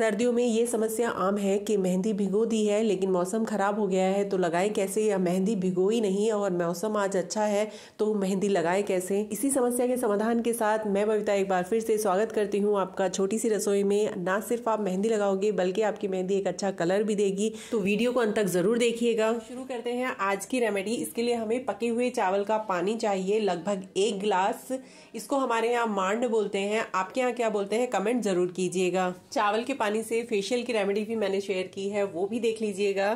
सर्दियों में ये समस्या आम है कि मेहंदी भिगो दी है लेकिन मौसम ख़राब हो गया है तो लगाएं कैसे या मेहंदी भिगो ही नहीं और मौसम आज अच्छा है तो मेहंदी लगाएं कैसे इसी समस्या के समाधान के साथ मैं बबीता एक बार फिर से स्वागत करती हूँ आपका छोटी सी रसोई में ना सिर्फ आप मेहंदी लगाओगे बल्कि आपकी मेहंदी एक अच्छा कलर भी देगी तो वीडियो को अंत तक ज़रूर देखिएगा शुरू करते हैं आज की रेमेडी इसके लिए हमें पके हुए चावल का पानी चाहिए लगभग एक गिलास इसको हमारे यहाँ मांड बोलते हैं आपके यहाँ क्या बोलते हैं कमेंट जरूर कीजिएगा चावल के पानी पानी से फेशियल की रेमेडी भी मैंने शेयर की है वो भी देख लीजिएगा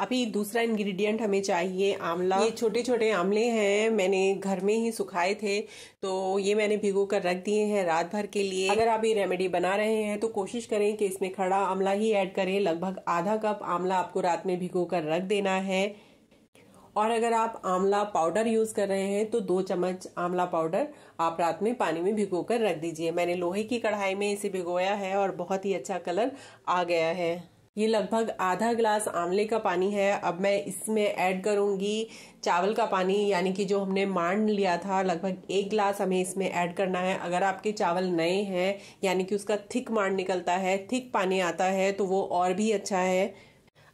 अभी दूसरा इंग्रेडिएंट हमें चाहिए आंवला ये छोटे छोटे आंवले हैं मैंने घर में ही सुखाए थे तो ये मैंने भिगो कर रख दिए हैं रात भर के लिए अगर आप ये रेमेडी बना रहे हैं तो कोशिश करें कि इसमें खड़ा आंवला ही ऐड करें लगभग आधा कप आंवला आपको रात में भिगो कर रख देना है और अगर आप आंवला पाउडर यूज कर रहे हैं तो दो चम्मच आंवला पाउडर आप रात में पानी में भिगो कर रख दीजिए मैंने लोहे की कढ़ाई में इसे भिगोया है और बहुत ही अच्छा कलर आ गया है ये लगभग आधा गिलास आंवले का पानी है अब मैं इसमें ऐड करूंगी चावल का पानी यानी कि जो हमने मांड लिया था लगभग एक गिलास हमें इसमें ऐड करना है अगर आपके चावल नए हैं यानी कि उसका थिक मांड निकलता है थिक पानी आता है तो वो और भी अच्छा है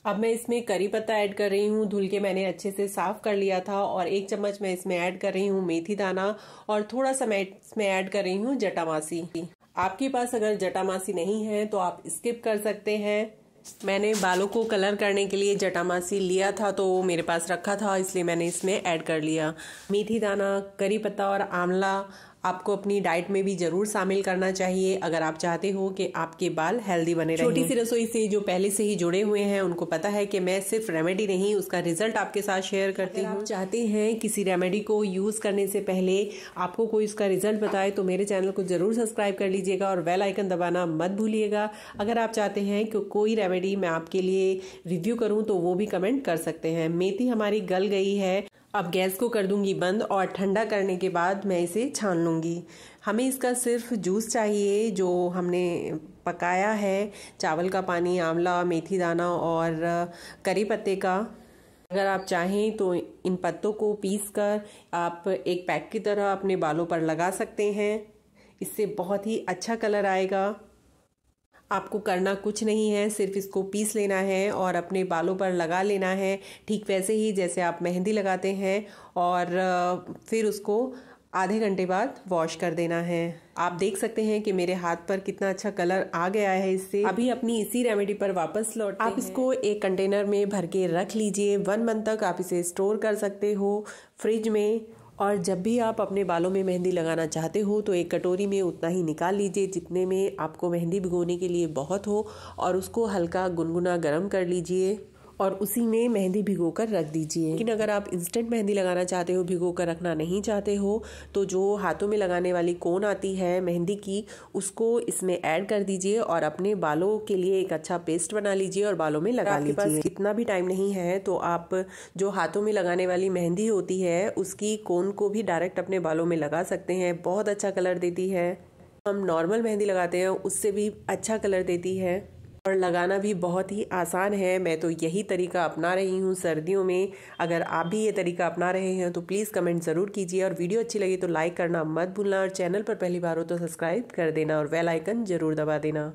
अब मैं इसमें करी पत्ता ऐड कर रही हूँ धुल के मैंने अच्छे से साफ कर लिया था और एक चम्मच मैं इसमें ऐड कर रही हूँ मेथी दाना और थोड़ा सा मैं इसमें ऐड कर रही हूँ जटामासी आपके पास अगर जटामासी नहीं है तो आप स्किप कर सकते हैं मैंने बालों को कलर करने के लिए जटामासी लिया था तो वो मेरे पास रखा था इसलिए मैंने इसमें ऐड कर लिया मेथी दाना करी पत्ता और आंवला आपको अपनी डाइट में भी जरूर शामिल करना चाहिए अगर आप चाहते हो कि आपके बाल हेल्दी बने रहें छोटी सी रसोई से जो पहले से ही जुड़े हुए हैं उनको पता है कि मैं सिर्फ रेमेडी नहीं उसका रिजल्ट आपके साथ शेयर करती हूँ चाहते हैं किसी रेमेडी को यूज करने से पहले आपको कोई उसका रिजल्ट बताए तो मेरे चैनल को जरूर सब्सक्राइब कर लीजिएगा और बेल आइकन दबाना मत भूलिएगा अगर आप चाहते हैं कि कोई रेमेडी मैं आपके लिए रिव्यू करूँ तो वो भी कमेंट कर सकते हैं मेथी हमारी गल गई है अब गैस को कर दूंगी बंद और ठंडा करने के बाद मैं इसे छान लूँगी हमें इसका सिर्फ जूस चाहिए जो हमने पकाया है चावल का पानी आंवला मेथी दाना और करी पत्ते का अगर आप चाहें तो इन पत्तों को पीस कर आप एक पैक की तरह अपने बालों पर लगा सकते हैं इससे बहुत ही अच्छा कलर आएगा आपको करना कुछ नहीं है सिर्फ इसको पीस लेना है और अपने बालों पर लगा लेना है ठीक वैसे ही जैसे आप मेहंदी लगाते हैं और फिर उसको आधे घंटे बाद वॉश कर देना है आप देख सकते हैं कि मेरे हाथ पर कितना अच्छा कलर आ गया है इससे अभी अपनी इसी रेमेडी पर वापस लौट आप इसको एक कंटेनर में भर के रख लीजिए वन मंथ तक आप इसे स्टोर कर सकते हो फ्रिज में और जब भी आप अपने बालों में मेहंदी लगाना चाहते हो तो एक कटोरी में उतना ही निकाल लीजिए जितने में आपको मेहंदी भिगोने के लिए बहुत हो और उसको हल्का गुनगुना गर्म कर लीजिए और उसी में मेहंदी भिगो कर रख दीजिए लेकिन अगर आप इंस्टेंट मेहंदी लगाना चाहते हो भिगो कर रखना नहीं चाहते हो तो जो हाथों में लगाने वाली कोन आती है मेहंदी की उसको इसमें ऐड कर दीजिए और अपने बालों के लिए एक अच्छा पेस्ट बना लीजिए और बालों में लगा लीजिए पास इतना भी टाइम नहीं है तो आप जो हाथों में लगाने वाली मेहंदी होती है उसकी कोन को भी डायरेक्ट अपने बालों में लगा सकते हैं बहुत अच्छा कलर देती है हम नॉर्मल मेहंदी लगाते हैं उससे भी अच्छा कलर देती है और लगाना भी बहुत ही आसान है मैं तो यही तरीका अपना रही हूँ सर्दियों में अगर आप भी ये तरीका अपना रहे हैं तो प्लीज़ कमेंट ज़रूर कीजिए और वीडियो अच्छी लगी तो लाइक करना मत भूलना और चैनल पर पहली बार हो तो सब्सक्राइब कर देना और वेल आइकन ज़रूर दबा देना